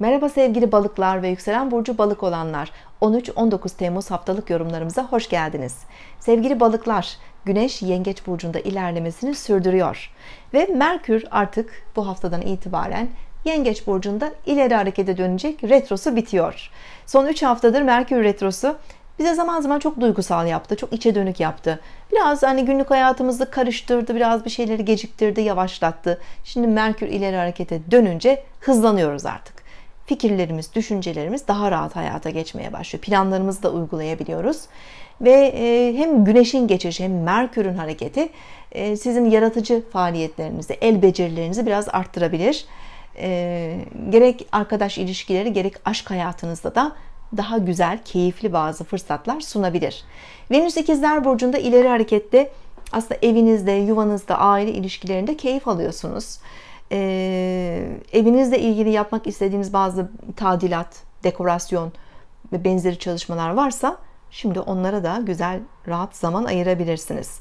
Merhaba sevgili balıklar ve yükselen burcu balık olanlar. 13-19 Temmuz haftalık yorumlarımıza hoş geldiniz. Sevgili balıklar, Güneş Yengeç burcunda ilerlemesini sürdürüyor ve Merkür artık bu haftadan itibaren Yengeç burcunda ileri harekete dönecek retrosu bitiyor. Son 3 haftadır Merkür retrosu bize zaman zaman çok duygusal yaptı, çok içe dönük yaptı. Biraz hani günlük hayatımızı karıştırdı, biraz bir şeyleri geciktirdi, yavaşlattı. Şimdi Merkür ileri harekete dönünce hızlanıyoruz artık fikirlerimiz, düşüncelerimiz daha rahat hayata geçmeye başlıyor. Planlarımızı da uygulayabiliyoruz. Ve e, hem güneşin geçişi hem merkürün hareketi e, sizin yaratıcı faaliyetlerinizi, el becerilerinizi biraz arttırabilir. E, gerek arkadaş ilişkileri gerek aşk hayatınızda da daha güzel, keyifli bazı fırsatlar sunabilir. Venüs ikizler burcunda ileri harekette aslında evinizde, yuvanızda, aile ilişkilerinde keyif alıyorsunuz e, evinizle ilgili yapmak istediğiniz bazı tadilat, dekorasyon ve benzeri çalışmalar varsa şimdi onlara da güzel rahat zaman ayırabilirsiniz.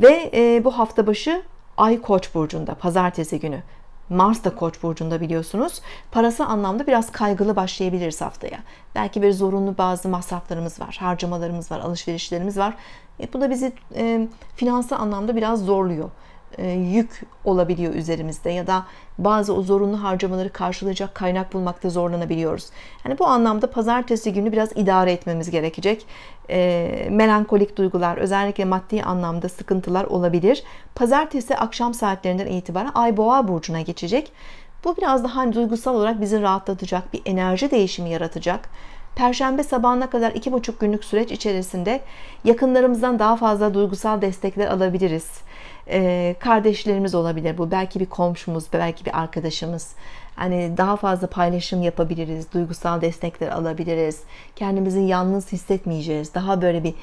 Ve e, bu hafta başı Ay Koç burcunda pazartesi günü Mars da Koç burcunda biliyorsunuz. Parası anlamda biraz kaygılı başlayabiliriz haftaya. Belki bir zorunlu bazı masraflarımız var, harcamalarımız var, alışverişlerimiz var. E, bu da bizi e, finansı anlamda biraz zorluyor. E, yük olabiliyor üzerimizde ya da bazı o zorunlu harcamaları karşılayacak kaynak bulmakta zorlanabiliyoruz. Yani bu anlamda pazartesi günü biraz idare etmemiz gerekecek. E, melankolik duygular, özellikle maddi anlamda sıkıntılar olabilir. Pazartesi akşam saatlerinden itibaren Ay Boğa burcuna geçecek. Bu biraz daha hani duygusal olarak bizi rahatlatacak, bir enerji değişimi yaratacak. Perşembe sabahına kadar iki buçuk günlük süreç içerisinde yakınlarımızdan daha fazla duygusal destekler alabiliriz e, kardeşlerimiz olabilir bu. Belki bir komşumuz, belki bir arkadaşımız. Hani daha fazla paylaşım yapabiliriz, duygusal destekler alabiliriz. Kendimizi yalnız hissetmeyeceğiz. Daha böyle bir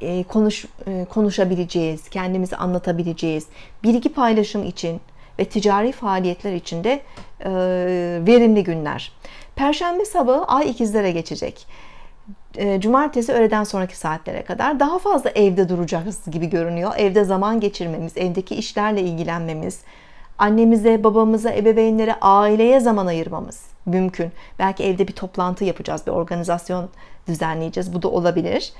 e, konuş e, konuşabileceğiz, kendimizi anlatabileceğiz. Bilgi paylaşım için ve ticari faaliyetler için de verimli günler. Perşembe sabahı Ay ikizlere geçecek. E, cumartesi öğleden sonraki saatlere kadar daha fazla evde duracağız gibi görünüyor. Evde zaman geçirmemiz, evdeki işlerle ilgilenmemiz, annemize, babamıza, ebeveynlere, aileye zaman ayırmamız mümkün. Belki evde bir toplantı yapacağız, bir organizasyon düzenleyeceğiz. Bu da olabilir.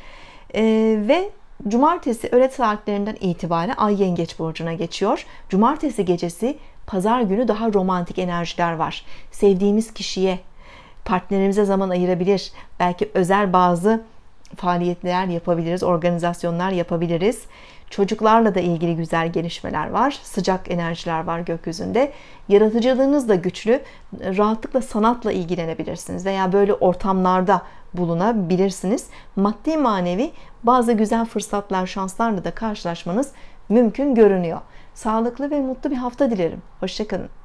E, ve cumartesi öğle saatlerinden itibaren Ay Yengeç burcuna geçiyor. Cumartesi gecesi pazar günü daha romantik enerjiler var. Sevdiğimiz kişiye partnerimize zaman ayırabilir. Belki özel bazı faaliyetler yapabiliriz, organizasyonlar yapabiliriz. Çocuklarla da ilgili güzel gelişmeler var. Sıcak enerjiler var gökyüzünde. Yaratıcılığınız da güçlü. Rahatlıkla sanatla ilgilenebilirsiniz veya böyle ortamlarda bulunabilirsiniz. Maddi manevi bazı güzel fırsatlar, şanslarla da karşılaşmanız mümkün görünüyor. Sağlıklı ve mutlu bir hafta dilerim. Hoşçakalın.